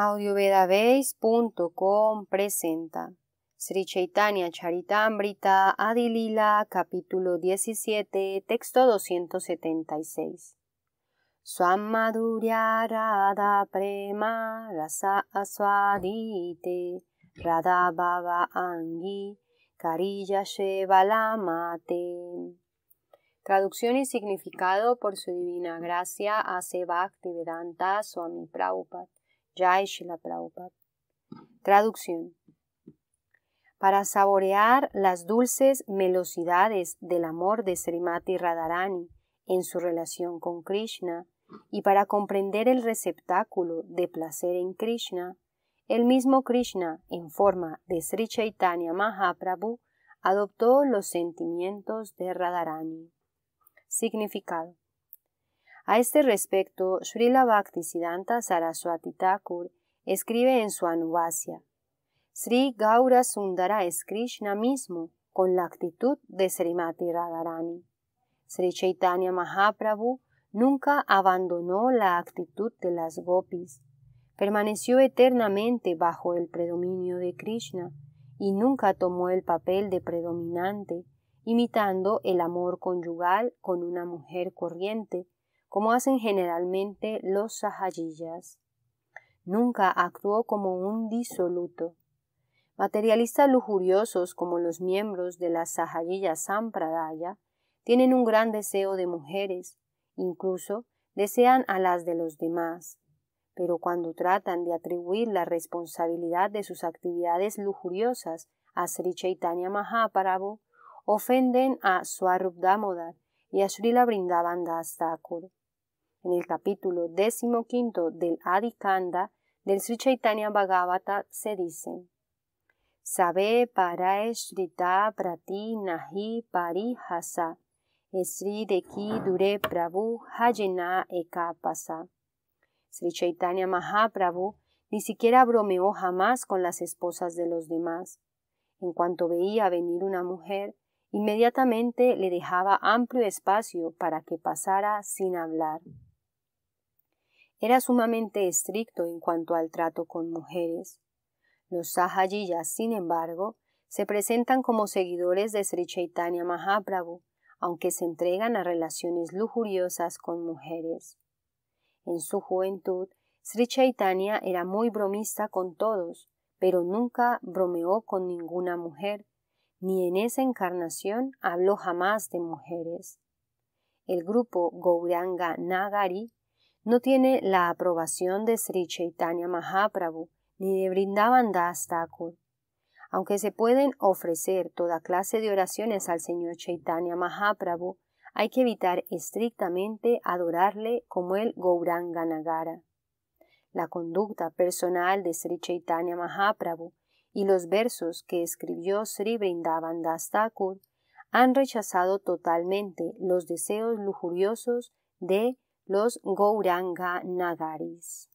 audiovedabase.com presenta Sri Chaitanya Charitamrita Adilila capítulo 17 texto 276 Madhurya Radha Prema Rasa Aswadite Radha Bhava Angi Kariya mate Traducción y significado por su divina gracia hace Bhaktivedanta Swami Prabhupada Traducción. Para saborear las dulces melosidades del amor de Srimati Radharani en su relación con Krishna y para comprender el receptáculo de placer en Krishna, el mismo Krishna, en forma de Sri Chaitanya Mahaprabhu, adoptó los sentimientos de Radharani. Significado a este respecto, Srila Bhaktisiddhanta Saraswati Thakur escribe en su Anubhasya, Sri Gaura Sundara es Krishna mismo con la actitud de Srimati Radharani. Sri Chaitanya Mahaprabhu nunca abandonó la actitud de las gopis, permaneció eternamente bajo el predominio de Krishna y nunca tomó el papel de predominante, imitando el amor conyugal con una mujer corriente como hacen generalmente los sahajillas. Nunca actuó como un disoluto. Materialistas lujuriosos como los miembros de la San Sampradaya tienen un gran deseo de mujeres, incluso desean a las de los demás, pero cuando tratan de atribuir la responsabilidad de sus actividades lujuriosas a Sri Chaitanya Mahaprabhu, ofenden a Swarup Damodar y a Srila Vrindavan Das Thakur en el capítulo decimoquinto del Adikanda del Sri Chaitanya Bhagavata se dice Sabe para Prati Nahi Parihasa e Sri Deki Dure Prabhu Hayena Ekapasa Sri Chaitanya Mahaprabhu ni siquiera bromeó jamás con las esposas de los demás. En cuanto veía venir una mujer, inmediatamente le dejaba amplio espacio para que pasara sin hablar. Era sumamente estricto en cuanto al trato con mujeres. Los sahajiyas, sin embargo, se presentan como seguidores de Sri Chaitanya Mahaprabhu, aunque se entregan a relaciones lujuriosas con mujeres. En su juventud, Sri Chaitanya era muy bromista con todos, pero nunca bromeó con ninguna mujer, ni en esa encarnación habló jamás de mujeres. El grupo Gauranga Nagari no tiene la aprobación de Sri Chaitanya Mahaprabhu ni de Brindavan Das Thakur. Aunque se pueden ofrecer toda clase de oraciones al Señor Chaitanya Mahaprabhu, hay que evitar estrictamente adorarle como el Gauranga Nagara. La conducta personal de Sri Chaitanya Mahaprabhu y los versos que escribió Sri Brindavan Das Thakur han rechazado totalmente los deseos lujuriosos de los Gouranga Nagaris.